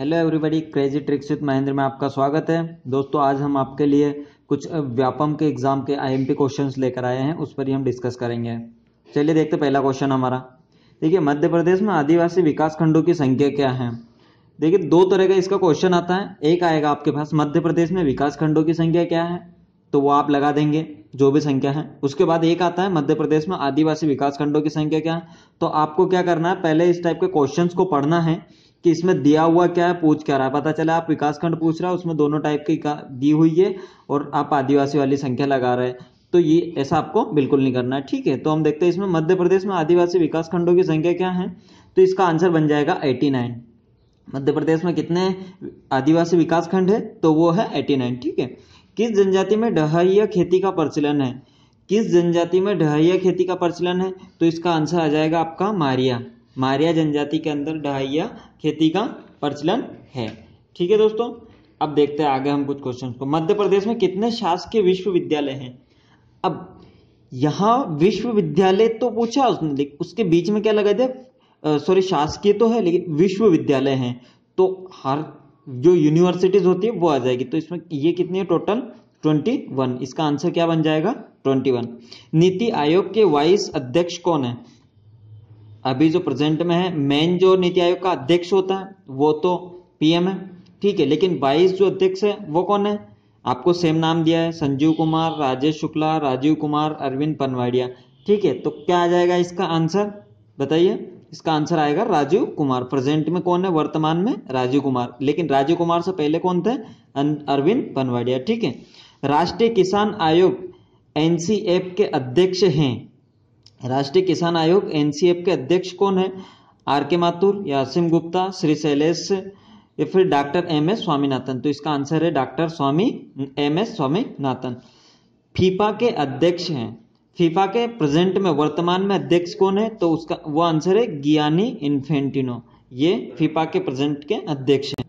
Hello everybody crazy tricks with Mahendra में आपका स्वागत है दोस्तों आज हम आपके लिए कुछ व्यापम के एग्जाम के आईएमपी क्वेश्चंस लेकर आए हैं उस पर ही हम डिस्कस करेंगे चलिए देखते पहला क्वेश्चन हमारा देखिए मध्य प्रदेश में आदिवासी विकास खंडों की संख्या क्या है देखिए दो तरह का इसका क्वेश्चन आता है एक आएगा आपके पास मध्य प्रदेश में विकास खंडों की संख्या क्या है तो वो आप लगा देंगे जो भी संख्या है उसके बाद एक आता है मध्य प्रदेश में आदिवासी विकास खंडों की संख्या क्या है तो आपको क्या करना है पहले इस टाइप के क्वेश्चंस को पढ़ना है कि इसमें दिया हुआ क्या है पूछ क्या रहा है पता चला आप विकास खंड पूछ रहा है उसमें दोनों टाइप की दी हुई है और आप आदिवासी वाली संख्या लगा रहे हैं तो ये ऐसा आपको बिल्कुल नहीं करना है ठीक है तो हम देखते हैं इसमें मध्य प्रदेश में आदिवासी विकास खंडों की संख्या क्या है तो इसका आंसर बन जाएगा एटी नाइन मध्य प्रदेश में कितने आदिवासी विकास खंड है तो वो है एटी नाइन ठीक है किस जनजाति में डहैया खेती का प्रचलन है किस जनजाति में डहैया खेती का प्रचलन है तो इसका आंसर आ जाएगा आपका मारिया मारिया जनजाति के अंदर डहैया खेती का प्रचलन है ठीक है दोस्तों अब देखते हैं आगे हम कुछ क्वेश्चन को मध्य प्रदेश में कितने शासकीय विश्वविद्यालय हैं अब यहाँ विश्वविद्यालय तो पूछा उसने उसके बीच में क्या लगा दिया सॉरी शासकीय तो है लेकिन विश्वविद्यालय हैं तो हर जो यूनिवर्सिटीज होती है वो आ जाएगी तो इसमें ये कितनी है टोटल ट्वेंटी वन इसका आंसर क्या बन जाएगा ट्वेंटी वन नीति आयोग के वाइस अध्यक्ष कौन है अभी जो प्रेजेंट में है मेन जो नीति आयोग का अध्यक्ष होता है वो तो पीएम है ठीक है लेकिन वाइस जो अध्यक्ष है वो कौन है आपको सेम नाम दिया है संजीव कुमार राजेश शुक्ला राजीव कुमार अरविंद पनवाड़िया ठीक है तो क्या आ जाएगा इसका आंसर बताइए इसका आंसर आएगा राजीव कुमार प्रेजेंट में कौन है वर्तमान में राजीव कुमार लेकिन राजीव कुमार से पहले कौन थे अरविंद पनवाड़िया ठीक है राष्ट्रीय किसान आयोग एनसीएफ के अध्यक्ष हैं राष्ट्रीय किसान आयोग एनसीएफ के अध्यक्ष कौन है आर के माथुर या असीम गुप्ता श्री शैलेश या फिर डॉक्टर एम एस स्वामीनाथन तो इसका आंसर है doctor Swami M S Swaminathan FIFA के अध्यक्ष हैं फीफा के प्रेजेंट में वर्तमान में अध्यक्ष कौन है तो उसका वो आंसर है गियानी इन्फेंटिनो ये फीफा के प्रेजेंट के अध्यक्ष हैं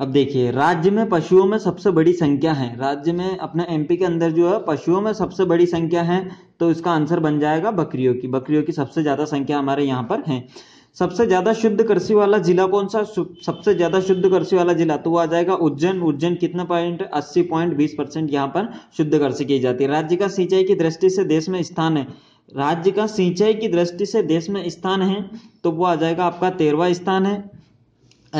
अब देखिए राज्य में पशुओं में सबसे बड़ी संख्या है राज्य में अपने एमपी के अंदर जो है पशुओं में सबसे बड़ी संख्या है तो इसका आंसर बन जाएगा बकरियों की बकरियों की सबसे ज़्यादा संख्या हमारे यहाँ पर है सबसे ज्यादा शुद्ध कृषि वाला जिला कौन सा सबसे ज्यादा शुद्ध कृषि वाला जिला तो वो आ जाएगा उज्जैन उज्जैन कितना पॉइंट अस्सी पॉइंट बीस परसेंट यहाँ पर शुद्ध कृषि की जाती है राज्य का सिंचाई की दृष्टि से देश में स्थान है राज्य का सिंचाई की दृष्टि से देश में स्थान है तो वो आ जाएगा आपका तेरवा स्थान है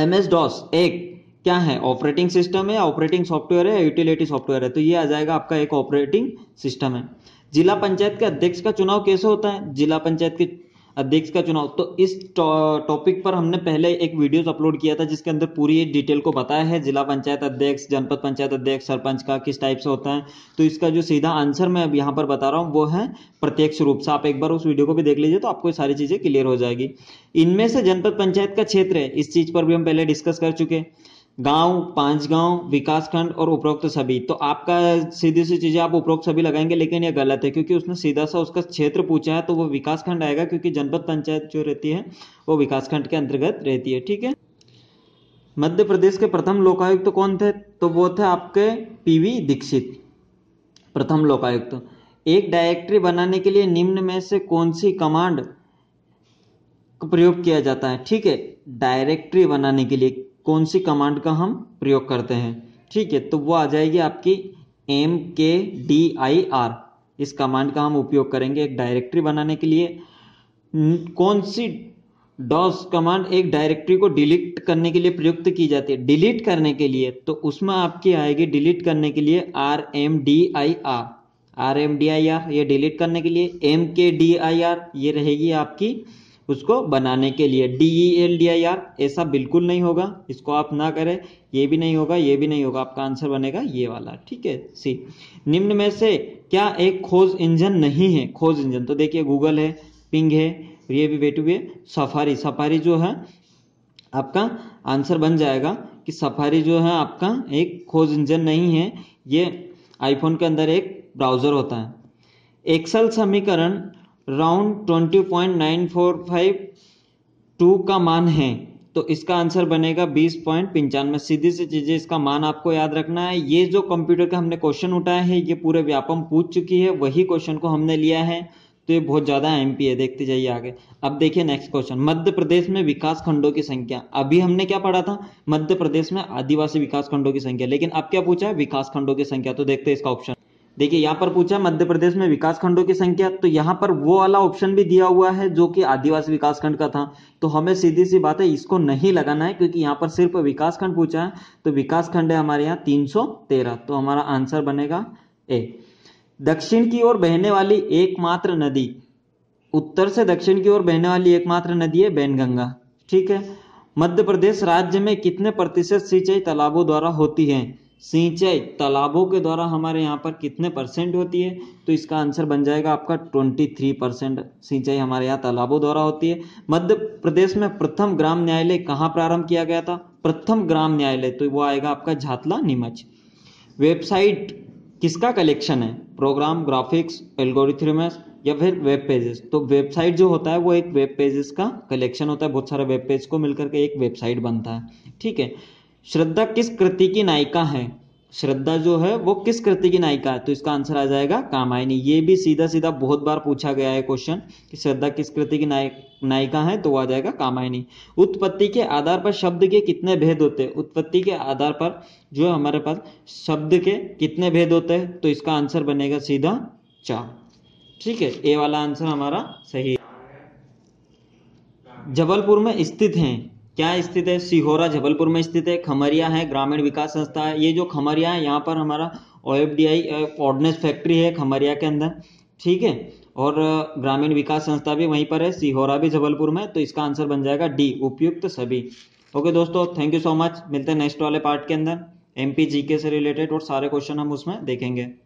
एम एस डॉस एक क्या है ऑपरेटिंग सिस्टम है ऑपरेटिंग सॉफ्टवेयर है यूटिलिटी सॉफ्टवेयर है तो ये आ जाएगा आपका एक ऑपरेटिंग सिस्टम है जिला पंचायत के अध्यक्ष का चुनाव कैसे होता है जिला पंचायत के अध्यक्ष का चुनाव तो इस टॉपिक पर हमने पहले एक वीडियो अपलोड किया था जिसके अंदर पूरी डिटेल को बताया है जिला पंचायत अध्यक्ष जनपद पंचायत अध्यक्ष सरपंच का किस टाइप से होता है तो इसका जो सीधा आंसर मैं अब यहाँ पर बता रहा हूँ वो है प्रत्यक्ष रूप से आप एक बार उस वीडियो को भी देख लीजिए तो आपको सारी चीज़ें क्लियर हो जाएगी इनमें से जनपद पंचायत का क्षेत्र है इस चीज़ पर भी हम पहले डिस्कस कर चुके हैं गांव पांच गांव विकासखंड और उपरोक्त सभी तो आपका सीधी सी चीज़ें आप उपरोक्त सभी लगाएंगे लेकिन यह गलत है क्योंकि उसने सीधा सा उसका क्षेत्र पूछा है तो वो विकासखंड आएगा क्योंकि जनपद पंचायत जो रहती है वो विकासखंड के अंतर्गत रहती है ठीक है मध्य प्रदेश के प्रथम लोकायुक्त तो कौन थे तो वो थे आपके पीवी दीक्षित प्रथम लोकायुक्त तो। एक डायरेक्टरी बनाने के लिए निम्न में से कौन सी कमांड का प्रयोग किया जाता है ठीक है डायरेक्टरी बनाने के लिए कौन सी कमांड का हम प्रयोग करते हैं ठीक है तो वो आ जाएगी आपकी M K D I R इस कमांड का हम उपयोग करेंगे एक डायरेक्टरी बनाने के लिए कौन सी डॉस कमांड एक डायरेक्टरी को डिलीट करने के लिए प्रयुक्त की जाती है डिलीट करने के लिए तो उसमें आपकी आएगी डिलीट करने के लिए R M D I R R M D I R ये डिलीट करने के लिए M K D I R ये रहेगी आपकी उसको बनाने के लिए D E L D I R ऐसा बिल्कुल नहीं होगा इसको आप ना करें ये भी नहीं होगा ये भी नहीं होगा आपका आंसर बनेगा ये वाला ठीक है सी निम्न में से क्या एक खोज इंजन नहीं है खोज इंजन तो देखिए गूगल है पिंग है ये भी बेटे हुए सफारी सफारी जो है आपका आंसर बन जाएगा कि सफारी जो है आपका एक खोज इंजन नहीं है ये आईफोन के अंदर एक ब्राउज़र होता है एक्सल समीकरण राउंड फाइव टू का मान है तो इसका आंसर बनेगा बीस पॉइंट पंचानवे सीधी सी चीजें इसका मान आपको याद रखना है ये जो कंप्यूटर का हमने क्वेश्चन उठाया है ये पूरे व्यापम पूछ चुकी है वही क्वेश्चन को हमने लिया है तो ये बहुत ज्यादा एम है देखते जाइए आगे अब देखिए नेक्स्ट क्वेश्चन मध्य प्रदेश में विकास खंडों की संख्या अभी हमने क्या पढ़ा था मध्य प्रदेश में आदिवासी विकास खंडों की संख्या लेकिन अब क्या पूछा है विकास खंडों की संख्या तो देखते हैं इसका ऑप्शन देखिए यहाँ पर पूछा मध्य प्रदेश में विकास खंडों की संख्या तो यहाँ पर वो वाला ऑप्शन भी दिया हुआ है जो कि आदिवासी विकास खंड का था तो हमें सीधी सी बात है इसको नहीं लगाना है क्योंकि यहाँ पर सिर्फ विकास खंड पूछा है तो विकास खंड है हमारे यहाँ तीन तो हमारा आंसर बनेगा ए दक्षिण की ओर बहने वाली एकमात्र नदी उत्तर से दक्षिण की ओर बहने वाली एकमात्र नदी है बैनगंगा ठीक है मध्य प्रदेश राज्य में कितने प्रतिशत सिंचाई तालाबों द्वारा होती है सिंचाई तालाबों के द्वारा हमारे यहाँ पर कितने परसेंट होती है तो इसका आंसर बन जाएगा आपका ट्वेंटी थ्री परसेंट सिंचाई हमारे यहाँ तालाबों द्वारा होती है मध्य प्रदेश में प्रथम ग्राम न्यायालय कहाँ प्रारंभ किया गया था प्रथम ग्राम न्यायालय तो वो आएगा आपका झातला नीमच वेबसाइट किसका कलेक्शन है प्रोग्राम ग्राफिक्स एल्गोरिथम्स या फिर वेब पेजेस तो वेबसाइट जो होता है वो एक वेब पेजेस का कलेक्शन होता है बहुत सारे वेब पेज को मिलकर के एक वेबसाइट बनता है ठीक है श्रद्धा किस कृति की नायिका है श्रद्धा जो है वो किस कृति की नायिका है तो इसका आंसर आ जाएगा कामायनी ये भी सीधा सीधा बहुत बार पूछा गया है क्वेश्चन कि श्रद्धा किस कृति की नायिका है तो वो आ जाएगा कामायनी उत्पत्ति के आधार पर शब्द के कितने भेद होते हैं उत्पत्ति के आधार पर जो हमारे पास शब्द के कितने भेद होते हैं तो इसका आंसर बनेगा सीधा चार ठीक है ए वाला आंसर हमारा सही जबलपुर में स्थित हैं क्या स्थित है सिहोरा जबलपुर में स्थित है खमरिया है ग्रामीण विकास संस्था है ये जो खमरिया है यहाँ पर हमारा O F D I ordnance factory है खमरिया के अंदर ठीक है और ग्रामीण विकास संस्था भी वहीं पर है सिहोरा भी जबलपुर में तो इसका आंसर बन जाएगा डी उपयुक्त सभी ओके दोस्तों थैंक यू सो मच मिलते हैं नेक्स्ट वाले पार्ट के अंदर एम पी जी के से रिलेटेड और सारे क्वेश्चन हम उसमें देखेंगे